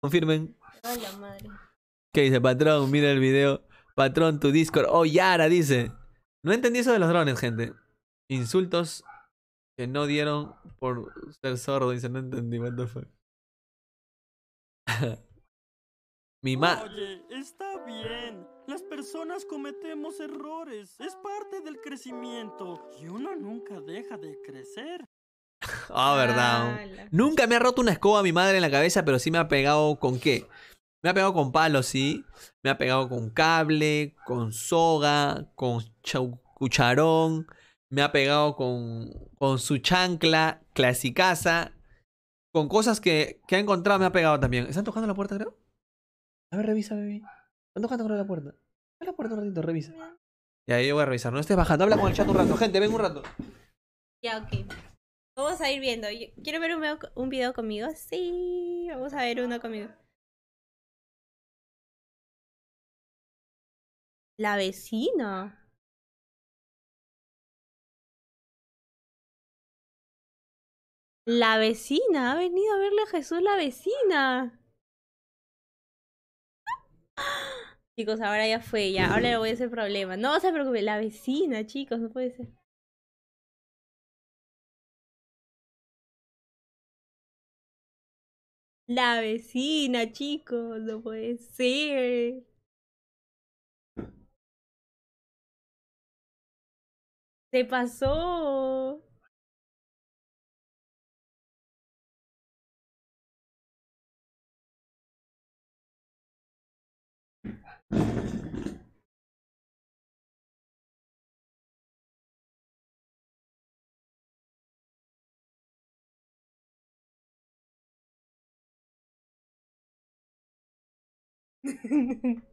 Confirmen. Hola, madre. ¿Qué dice, patrón? Mira el video. Patrón, tu Discord. Oh, Yara dice. No entendí eso de los drones, gente. Insultos que no dieron por ser sordo. Dice, no entendí, what the fuck. Mi ma. Oye, está bien. Las personas cometemos errores. Es parte del crecimiento. Y uno nunca deja de crecer. Ah, verdad. Nunca me ha roto una escoba a mi madre en la cabeza, pero sí me ha pegado con qué. Me ha pegado con palos, sí. Me ha pegado con cable, con soga, con cucharón. Me ha pegado con, con su chancla, clasicaza. Con cosas que, que ha encontrado, me ha pegado también. ¿Están tocando la puerta, creo? A ver, revisa, bebé. Están tocando, la puerta. A la puerta un ratito, revisa. Ya, yo voy a revisar. No estés bajando. Habla con el chat un rato. Gente, ven un rato. Ya, ok. Vamos a ir viendo. ¿Quiero ver un video, conmigo? Sí, vamos a ver uno conmigo. La vecina. La vecina, ha venido a verle a Jesús la vecina. Chicos, ahora ya fue, ya, ahora le voy a hacer problema. No se preocupen, la vecina, chicos, no puede ser. La vecina, chicos, no puede ser. Se pasó.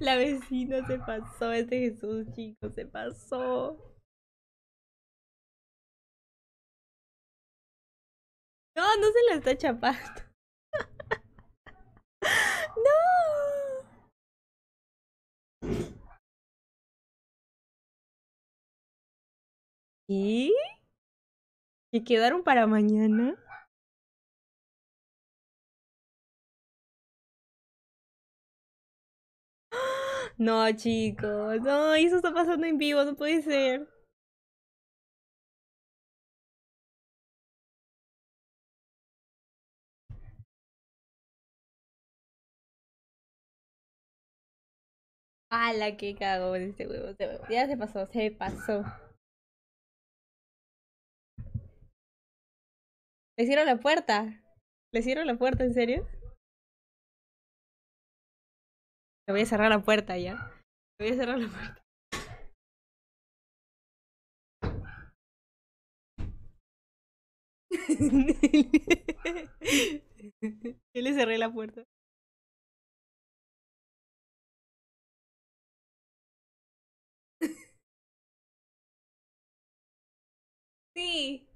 La vecina se pasó, este Jesús, chico, se pasó. No, no se la está chapando. no. ¿Y? ¿Y quedaron para mañana? No, chicos. No, eso está pasando en vivo, no puede ser. ¡Hala, qué cago en este huevo, este Ya se pasó, se pasó. ¿Le cierro la puerta? ¿Le cierro la puerta, en serio? Te voy a cerrar la puerta ya. Te voy a cerrar la puerta. Yo le cerré la puerta. Sí.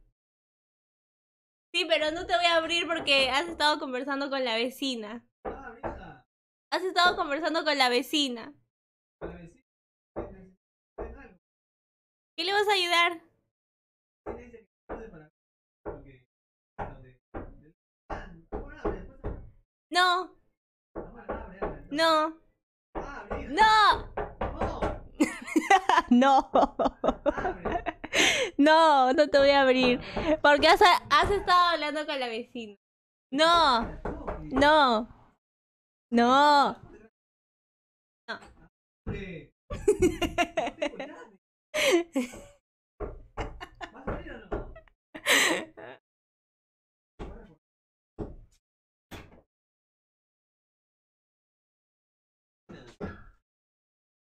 Sí, pero no te voy a abrir porque has estado conversando con la vecina. Has estado conversando con la vecina. ¿Qué le vas a ayudar? No. No. No. No. No, no te voy a abrir. Porque has, has estado hablando con la vecina. No. No. No. No.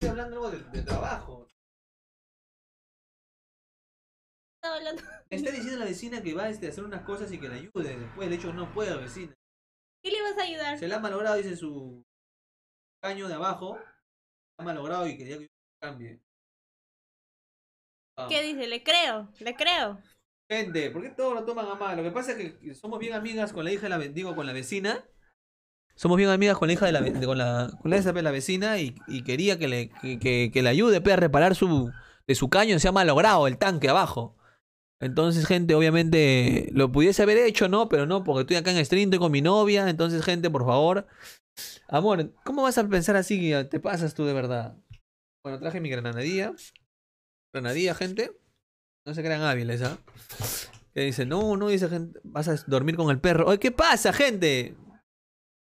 Estoy hablando algo de, trabajo. Está diciendo a la vecina que va este, a hacer unas cosas y que la ayude. Después, de hecho, no puede vecina. ¿Qué le vas a ayudar? Se la ha malogrado, dice su caño de abajo. La ha malogrado y quería que yo cambie. Ah. ¿Qué dice? Le creo, le creo. Gente, ¿por qué todos lo toman a mal? Lo que pasa es que somos bien amigas con la hija de la bendigo, con la vecina. Somos bien amigas con la hija de la, con la, con la, de vecina y, quería que le, que, que, le ayude pues, a reparar su, de su caño. Se ha malogrado el tanque abajo. Entonces, gente, obviamente lo pudiese haber hecho, ¿no? Pero no, porque estoy acá en stream, estoy con mi novia. Entonces, gente, por favor. Amor, ¿cómo vas a pensar así? Ah, te pasas tú de verdad. Bueno, traje mi granadilla. Granadilla, gente. No se crean hábiles, ¿ah? Que dice, no, no, dice gente, vas a dormir con el perro. ¡Ay, ¿qué pasa, gente?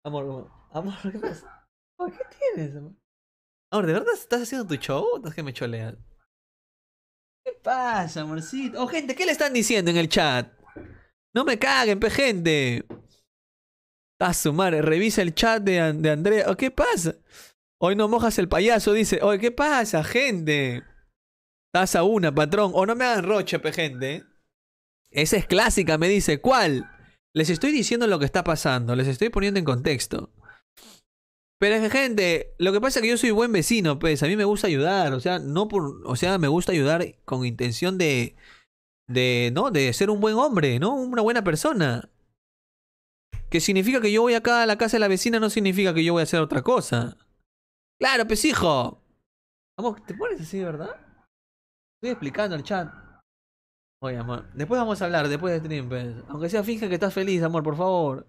Amor, amor, ¿qué pasa? ¿qué tienes, amor? Amor, ¿de verdad estás haciendo tu show? ¿O estás que me choleas? pasa, amorcito? Oh, gente, ¿qué le están diciendo en el chat? No me caguen, pe, gente. A sumar, revisa el chat de, de Andrea. Oh, ¿Qué pasa? Hoy no mojas el payaso, dice. ¿qué pasa, gente? Estás a una, patrón. O oh, no me hagan roche, pe, gente. Esa es clásica, me dice. ¿Cuál? Les estoy diciendo lo que está pasando. Les estoy poniendo en contexto. Pero es que, gente, lo que pasa es que yo soy buen vecino, pues a mí me gusta ayudar, o sea, no por, o sea, me gusta ayudar con intención de de no, de ser un buen hombre, ¿no? Una buena persona. Que significa que yo voy acá a la casa de la vecina no significa que yo voy a hacer otra cosa. Claro, pues hijo. Vamos, ¿te pones así, verdad? Estoy explicando el chat. Oye, amor. Después vamos a hablar, después de stream, pues. Aunque sea finja que estás feliz, amor, por favor.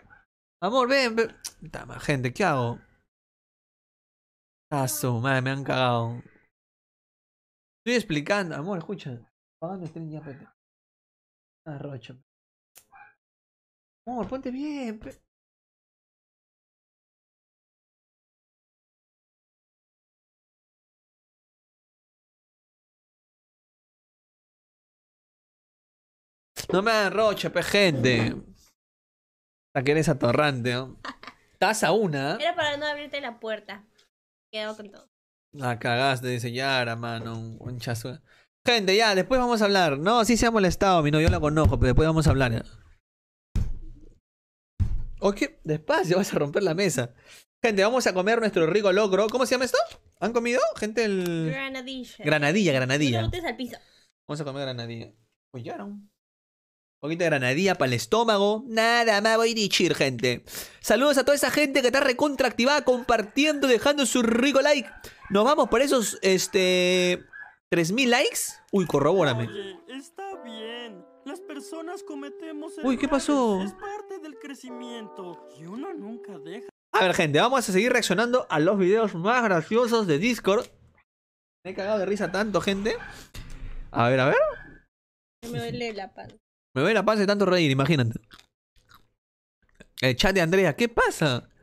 Amor, ven, ven. Tama, gente, ¿qué hago? me han cagado. Estoy explicando, amor, escucha. Pagando stream ya, pete. Ah, amor, ponte bien. No me dan rocha, pe gente. La que eres atorrante, Estás a una. ¿eh? Era para no abrirte la puerta quedó con todo. La cagaste, dice Yara, mano, un, chazo. Gente, ya, después vamos a hablar. No, sí se ha molestado, mi novio. la conozco, pero después vamos a hablar. Ok, despacio, vas a romper la mesa. Gente, vamos a comer nuestro rico logro. ¿Cómo se llama esto? ¿Han comido? Gente, el. Granadilla. Granadilla, granadilla. Vamos a comer granadilla. Pues ya, no poquito de granadilla para el estómago. Nada más voy a dichir, gente. Saludos a toda esa gente que está recontractivada, compartiendo, dejando su rico like. Nos vamos por esos, este... 3.000 likes. Uy, corrobórame. Las personas cometemos Uy, ¿qué pasó? parte del crecimiento uno nunca A ver, gente, vamos a seguir reaccionando a los videos más graciosos de Discord. Me he cagado de risa tanto, gente. A ver, a ver. Me duele la pan. Me ve la paz de tanto reír, imagínate. El eh, chat de Andrea, ¿qué pasa?